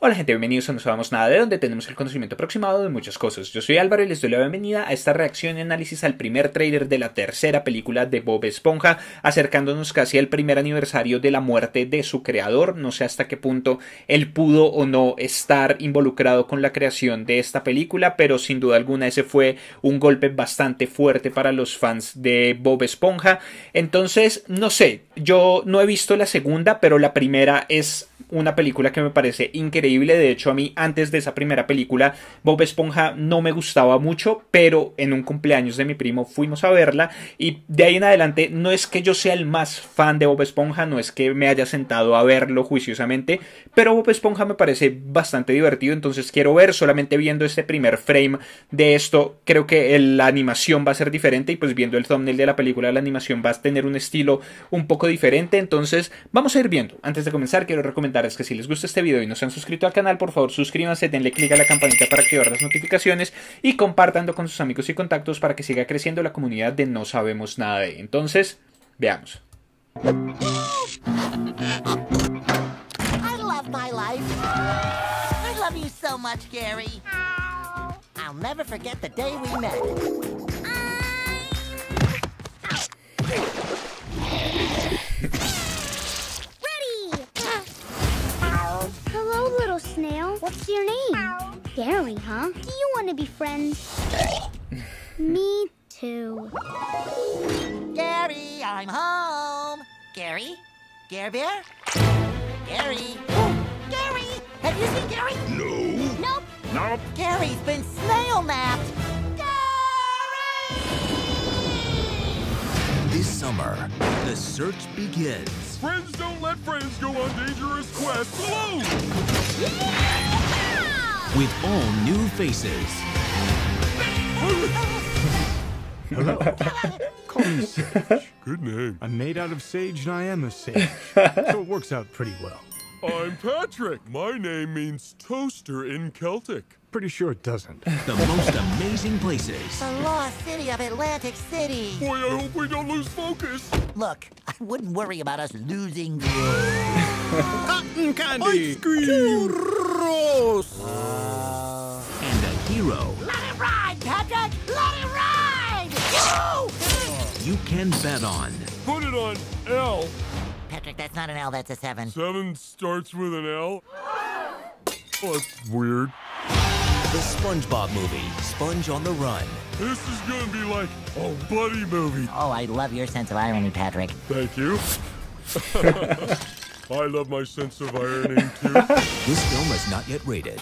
Hola gente, bienvenidos a No Sabemos Nada de donde tenemos el conocimiento aproximado de muchas cosas. Yo soy Álvaro y les doy la bienvenida a esta reacción y análisis al primer tráiler de la tercera película de Bob Esponja, acercándonos casi al primer aniversario de la muerte de su creador. No sé hasta qué punto él pudo o no estar involucrado con la creación de esta película, pero sin duda alguna ese fue un golpe bastante fuerte para los fans de Bob Esponja. Entonces, no sé, yo no he visto la segunda, pero la primera es una película que me parece increíble de hecho, a mí antes de esa primera película, Bob Esponja no me gustaba mucho, pero en un cumpleaños de mi primo fuimos a verla y de ahí en adelante no es que yo sea el más fan de Bob Esponja, no es que me haya sentado a verlo juiciosamente, pero Bob Esponja me parece bastante divertido, entonces quiero ver solamente viendo este primer frame de esto, creo que la animación va a ser diferente y pues viendo el thumbnail de la película la animación va a tener un estilo un poco diferente, entonces vamos a ir viendo. Antes de comenzar quiero recomendarles que si les gusta este video y no se han suscrito al canal, por favor suscríbanse, denle clic a la campanita para activar las notificaciones y compartanlo con sus amigos y contactos para que siga creciendo la comunidad de No Sabemos Nada Entonces, veamos. Gary, huh? Do you want to be friends? Me too. Gary, I'm home. Gary? Gare Bear? Gary? Oh, Gary! Have you seen Gary? No. Nope. Nope. Gary's been snail mapped. Gary! This summer, the search begins. Friends don't let friends go on dangerous quests alone with all new faces. Hello. Call me Sage. Good name. I'm made out of sage and I am a sage. so it works out pretty well. I'm Patrick. My name means toaster in Celtic. Pretty sure it doesn't. The most amazing places. The lost city of Atlantic City. Boy, I hope we don't lose focus. Look, I wouldn't worry about us losing. Cotton candy. Ice cream. Churros hero. Let it ride, Patrick! Let it ride! You can bet on. Put it on L. Patrick, that's not an L, that's a seven. Seven starts with an L? Oh, that's weird. The SpongeBob movie, Sponge on the Run. This is gonna be like a buddy movie. Oh, I love your sense of irony, Patrick. Thank you. I love my sense of irony too. this film is not yet rated.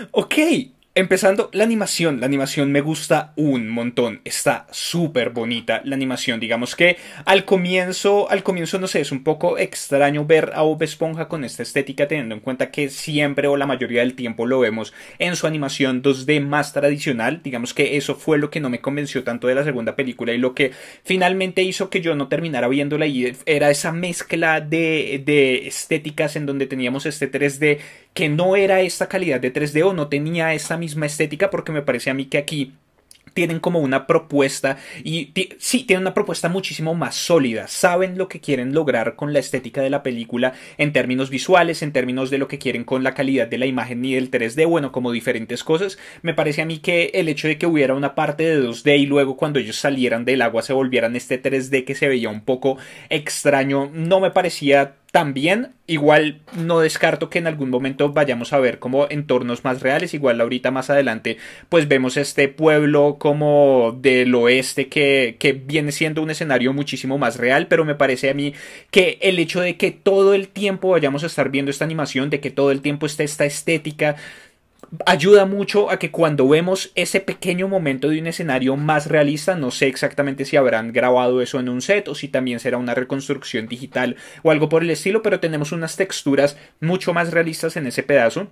okay, Empezando, la animación. La animación me gusta un montón. Está súper bonita la animación. Digamos que al comienzo, al comienzo, no sé, es un poco extraño ver a Bob Esponja con esta estética, teniendo en cuenta que siempre o la mayoría del tiempo lo vemos en su animación 2D más tradicional. Digamos que eso fue lo que no me convenció tanto de la segunda película y lo que finalmente hizo que yo no terminara viéndola y era esa mezcla de, de estéticas en donde teníamos este 3D que no era esta calidad de 3D o no tenía esa misma estética porque me parece a mí que aquí tienen como una propuesta y sí, tienen una propuesta muchísimo más sólida, saben lo que quieren lograr con la estética de la película en términos visuales, en términos de lo que quieren con la calidad de la imagen y del 3D, bueno, como diferentes cosas. Me parece a mí que el hecho de que hubiera una parte de 2D y luego cuando ellos salieran del agua se volvieran este 3D que se veía un poco extraño, no me parecía también. Igual no descarto que en algún momento vayamos a ver como entornos más reales. Igual ahorita más adelante pues vemos este pueblo como del oeste que, que viene siendo un escenario muchísimo más real. Pero me parece a mí que el hecho de que todo el tiempo vayamos a estar viendo esta animación, de que todo el tiempo esté esta estética ayuda mucho a que cuando vemos ese pequeño momento de un escenario más realista, no sé exactamente si habrán grabado eso en un set o si también será una reconstrucción digital o algo por el estilo, pero tenemos unas texturas mucho más realistas en ese pedazo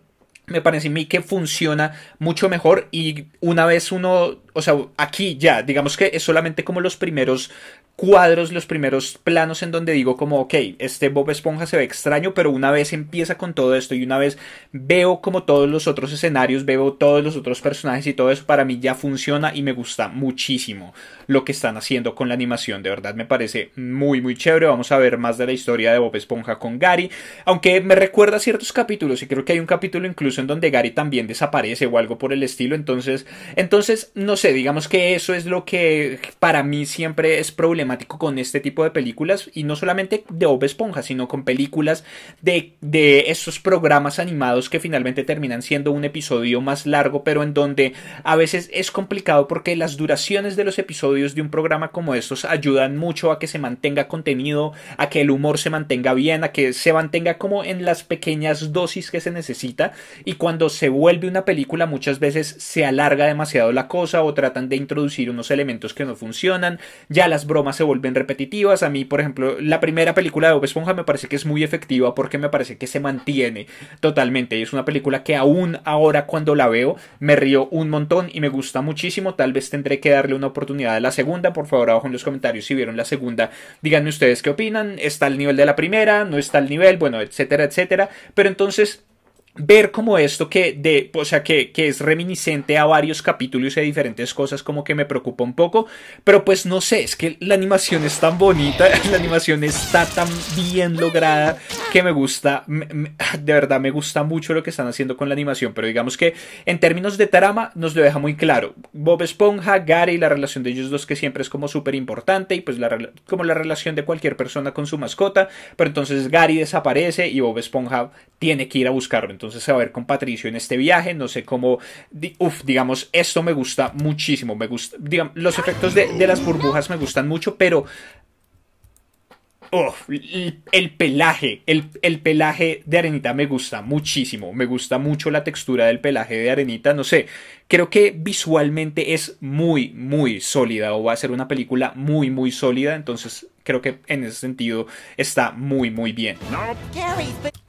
me parece a mí que funciona mucho mejor y una vez uno, o sea, aquí ya, digamos que es solamente como los primeros cuadros, los primeros planos en donde digo como, ok, este Bob Esponja se ve extraño, pero una vez empieza con todo esto y una vez veo como todos los otros escenarios, veo todos los otros personajes y todo eso, para mí ya funciona y me gusta muchísimo lo que están haciendo con la animación, de verdad me parece muy muy chévere, vamos a ver más de la historia de Bob Esponja con Gary, aunque me recuerda a ciertos capítulos y creo que hay un capítulo incluso en donde Gary también desaparece o algo por el estilo, entonces, entonces, no sé, digamos que eso es lo que para mí siempre es problema con este tipo de películas y no solamente de Bob Esponja, sino con películas de, de estos programas animados que finalmente terminan siendo un episodio más largo, pero en donde a veces es complicado porque las duraciones de los episodios de un programa como estos ayudan mucho a que se mantenga contenido, a que el humor se mantenga bien, a que se mantenga como en las pequeñas dosis que se necesita y cuando se vuelve una película muchas veces se alarga demasiado la cosa o tratan de introducir unos elementos que no funcionan, ya las bromas se vuelven repetitivas. A mí, por ejemplo, la primera película de Bob Esponja me parece que es muy efectiva porque me parece que se mantiene totalmente. Y Es una película que aún ahora cuando la veo me río un montón y me gusta muchísimo. Tal vez tendré que darle una oportunidad a la segunda. Por favor, abajo en los comentarios si vieron la segunda, díganme ustedes qué opinan. ¿Está al nivel de la primera? ¿No está al nivel? Bueno, etcétera, etcétera. Pero entonces ver como esto que de o sea que, que, es reminiscente a varios capítulos y a diferentes cosas como que me preocupa un poco pero pues no sé es que la animación es tan bonita la animación está tan bien lograda que me gusta de verdad me gusta mucho lo que están haciendo con la animación pero digamos que en términos de trama nos lo deja muy claro Bob Esponja Gary la relación de ellos dos que siempre es como súper importante y pues la, como la relación de cualquier persona con su mascota pero entonces Gary desaparece y Bob Esponja tiene que ir a buscarlo entonces a ver con Patricio en este viaje. No sé cómo, Uf, digamos, esto me gusta muchísimo. Me gusta, los efectos de, las burbujas me gustan mucho, pero Uf, el pelaje, el, el, pelaje de arenita me gusta muchísimo, me gusta mucho la textura del pelaje de arenita, no sé, creo que visualmente es muy, muy sólida o va a ser una película muy, muy sólida, entonces creo que en ese sentido está muy, muy bien.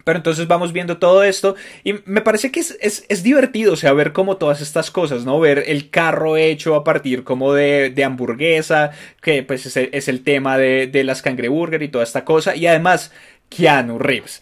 Pero entonces vamos viendo todo esto y me parece que es, divertido, o sea, ver como todas estas cosas, ¿no? Ver el carro hecho a partir como de, hamburguesa, que pues es el, es el tema de, de las cangreburger y toda esta cosa. Y además, Keanu Reeves.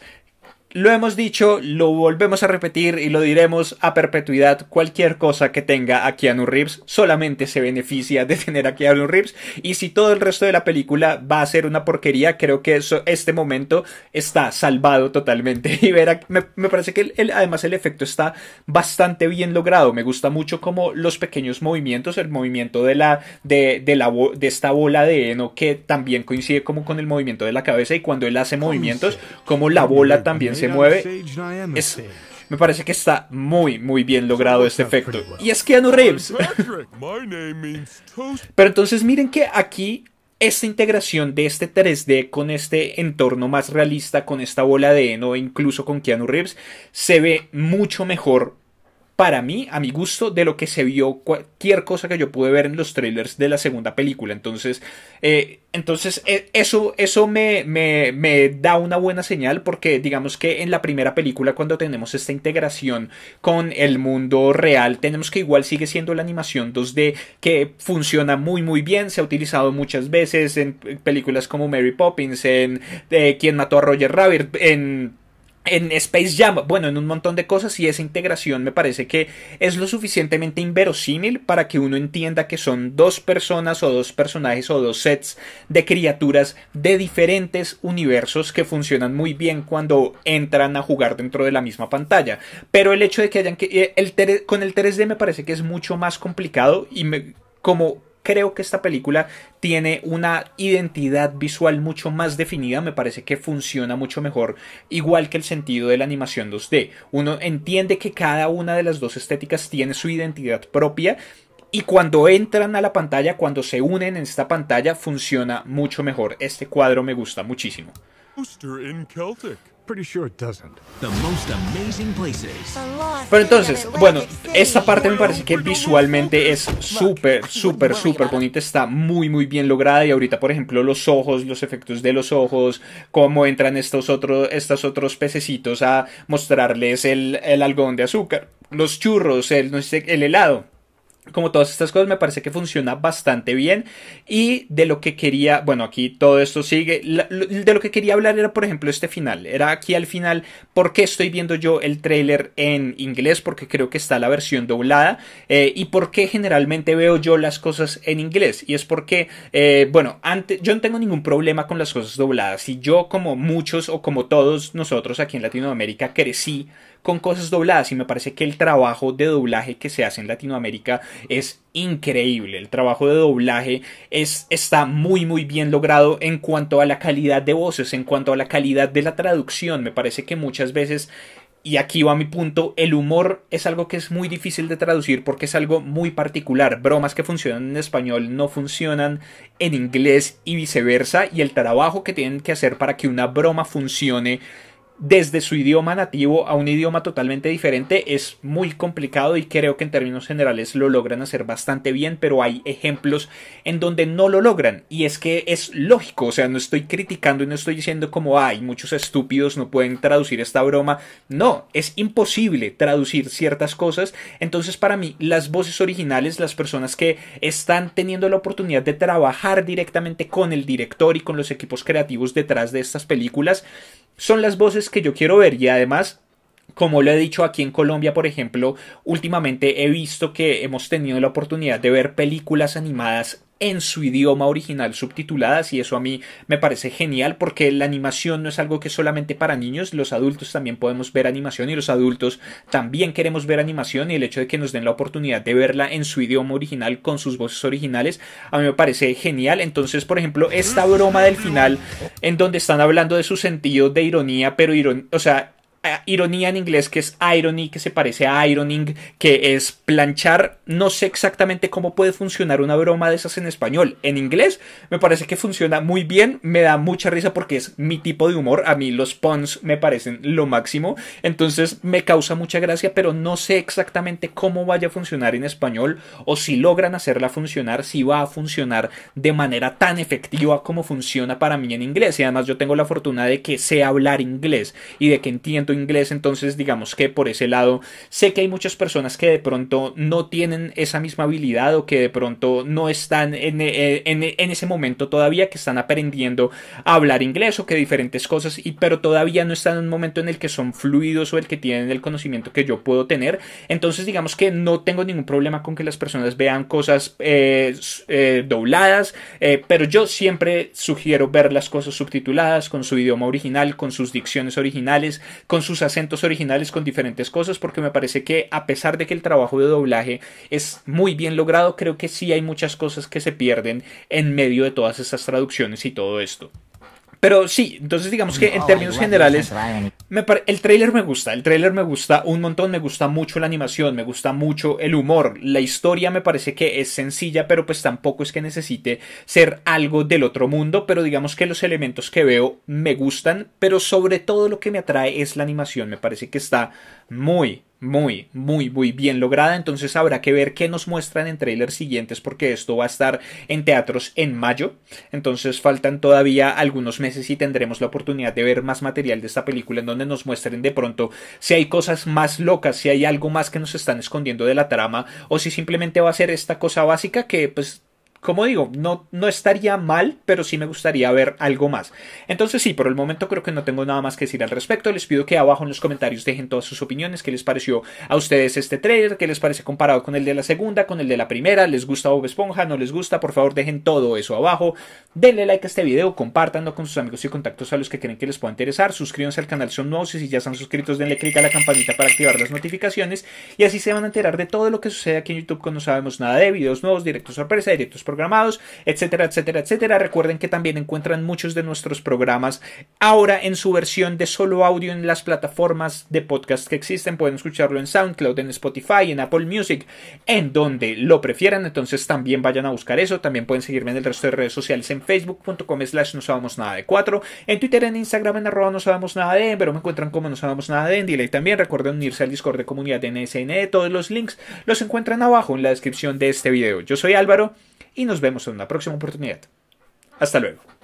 Lo hemos dicho, lo volvemos a repetir y lo diremos a perpetuidad. Cualquier cosa que tenga a Keanu Reeves solamente se beneficia de tener a Keanu Reeves. Y si todo el resto de la película va a ser una porquería, creo que eso, este momento está salvado totalmente. Y ver, me, parece que además el efecto está bastante bien logrado. Me gusta mucho como los pequeños movimientos, el movimiento de, la, de, de, la, de esta bola de heno que también coincide como con el movimiento de la cabeza y cuando él hace movimientos, como la bola también se mueve, me parece que está muy, muy bien logrado este efecto. Y es Keanu Reeves. Pero entonces miren que aquí esta integración de este 3D con este entorno más realista, con esta bola de heno, incluso con Keanu Reeves, se ve mucho mejor para mí, a mi gusto, de lo que se vio cualquier cosa que yo pude ver en los trailers de la segunda película. Entonces, eh, entonces eh, eso, eso me, me, da una buena señal porque digamos que en la primera película cuando tenemos esta integración con el mundo real, tenemos que igual sigue siendo la animación 2D que funciona muy muy bien, se ha utilizado muchas veces en películas como Mary Poppins, en eh, Quien mató a Roger Rabbit, en en Space Jam, bueno, en un montón de cosas y esa integración me parece que es lo suficientemente inverosímil para que uno entienda que son dos personas o dos personajes o dos sets de criaturas de diferentes universos que funcionan muy bien cuando entran a jugar dentro de la misma pantalla. Pero el hecho de que hayan que... Eh, el, con el 3D me parece que es mucho más complicado y me, como creo que esta película tiene una identidad visual mucho más definida, me parece que funciona mucho mejor, igual que el sentido de la animación 2D. Uno entiende que cada una de las dos estéticas tiene su identidad propia y cuando entran a la pantalla, cuando se unen en esta pantalla, funciona mucho mejor. Este cuadro me gusta muchísimo. Pero entonces, bueno, este esta parte me parece que visualmente es súper, súper, súper bonita. Está muy, muy bien lograda. Y ahorita, por ejemplo, los ojos, los efectos de los ojos, cómo entran estos otros, estos otros pececitos a mostrarles el, el algodón de azúcar, los churros, el, el helado como todas estas cosas me parece que funciona bastante bien y de lo que quería bueno aquí todo esto sigue de lo que quería hablar era por ejemplo este final era aquí al final por qué estoy viendo yo el tráiler en inglés porque creo que está la versión doblada eh, y por qué generalmente veo yo las cosas en inglés y es porque eh, bueno antes yo no tengo ningún problema con las cosas dobladas y yo como muchos o como todos nosotros aquí en Latinoamérica crecí con cosas dobladas y me parece que el trabajo de doblaje que se hace en Latinoamérica es increíble. El trabajo de doblaje es, está muy muy bien logrado en cuanto a la calidad de voces, en cuanto a la calidad de la traducción. Me parece que muchas veces y aquí va mi punto, el humor es algo que es muy difícil de traducir porque es algo muy particular. Bromas que funcionan en español no funcionan en inglés y viceversa. Y el trabajo que tienen que hacer para que una broma funcione desde su idioma nativo a un idioma totalmente diferente es muy complicado y creo que en términos generales lo logran hacer bastante bien, pero hay ejemplos en donde no lo logran y es que es lógico, o sea, no estoy criticando y no estoy diciendo como hay muchos estúpidos no pueden traducir esta broma, no, es imposible traducir ciertas cosas, entonces para mí las voces originales, las personas que están teniendo la oportunidad de trabajar directamente con el director y con los equipos creativos detrás de estas películas, son las voces que yo quiero ver y además como lo he dicho aquí en Colombia, por ejemplo, últimamente he visto que hemos tenido la oportunidad de ver películas animadas en su idioma original subtituladas y eso a mí me parece genial porque la animación no es algo que solamente para niños, los adultos también podemos ver animación y los adultos también queremos ver animación y el hecho de que nos den la oportunidad de verla en su idioma original con sus voces originales a mí me parece genial. Entonces, por ejemplo, esta broma del final en donde están hablando de su sentido de ironía, pero ironía, o sea, ironía en inglés que es irony, que se parece a ironing, que es planchar. No sé exactamente cómo puede funcionar una broma de esas en español. En inglés me parece que funciona muy bien, me da mucha risa porque es mi tipo de humor. A mí los puns me parecen lo máximo, entonces me causa mucha gracia, pero no sé exactamente cómo vaya a funcionar en español o si logran hacerla funcionar, si va a funcionar de manera tan efectiva como funciona para mí en inglés. Y además yo tengo la fortuna de que sé hablar inglés y de que entiendo inglés, entonces digamos que por ese lado sé que hay muchas personas que de pronto no tienen esa misma habilidad o que de pronto no están eh, en, ese momento todavía, que están aprendiendo a hablar inglés o que diferentes cosas, y, pero todavía no están en un momento en el que son fluidos o el que tienen el conocimiento que yo puedo tener. Entonces digamos que no tengo ningún problema con que las personas vean cosas eh, eh, dobladas, pero yo siempre sugiero ver las cosas subtituladas con su idioma original, con sus dicciones originales, con con sus acentos originales, con diferentes cosas, porque me parece que a pesar de que el trabajo de doblaje es muy bien logrado, creo que sí hay muchas cosas que se pierden en medio de todas esas traducciones y todo esto. Pero sí, entonces digamos que en términos generales, el trailer me gusta, el tráiler me gusta un montón, me gusta mucho la animación, me gusta mucho el humor, la historia me parece que es sencilla, pero pues tampoco es que necesite ser algo del otro mundo, pero digamos que los elementos que veo me gustan, pero sobre todo lo que me atrae es la animación, me parece que está muy, muy, muy, muy bien lograda. Entonces habrá que ver qué nos muestran en trailers siguientes porque esto va a estar en teatros en mayo. Entonces faltan todavía algunos meses y tendremos la oportunidad de ver más material de esta película en donde nos muestren de pronto si hay cosas más locas, si hay algo más que nos están escondiendo de la trama o si simplemente va a ser esta cosa básica que pues como digo, no, no estaría mal, pero sí me gustaría ver algo más. Entonces sí, por el momento creo que no tengo nada más que decir al respecto. Les pido que abajo en los comentarios dejen todas sus opiniones, qué les pareció a ustedes este trailer, qué les parece comparado con el de la segunda, con el de la primera, les gusta Bob Esponja, no les gusta, por favor dejen todo eso abajo. Denle like a este video, compartanlo con sus amigos y contactos a los que creen que les pueda interesar. Suscríbanse al canal si son nuevos y si ya están suscritos denle click a la campanita para activar las notificaciones y así se van a enterar de todo lo que sucede aquí en YouTube cuando no sabemos nada de videos nuevos, directos sorpresa, directos programados, etcétera, etcétera, etcétera. Recuerden que también encuentran muchos de nuestros programas ahora en su versión de solo audio en las plataformas de podcast que existen. Pueden escucharlo en SoundCloud, en Spotify, en Apple Music, en donde lo prefieran. Entonces también vayan a buscar eso. También pueden seguirme en el resto de redes sociales en facebook.com slash no sabemos nada de cuatro, en Twitter, en Instagram, en arroba no sabemos nada de, pero me encuentran como no sabemos nada de en delay también. Recuerden unirse al Discord de comunidad de NSN. Todos los links los encuentran abajo en la descripción de este video. Yo soy Álvaro y nos vemos en una próxima oportunidad. Hasta luego.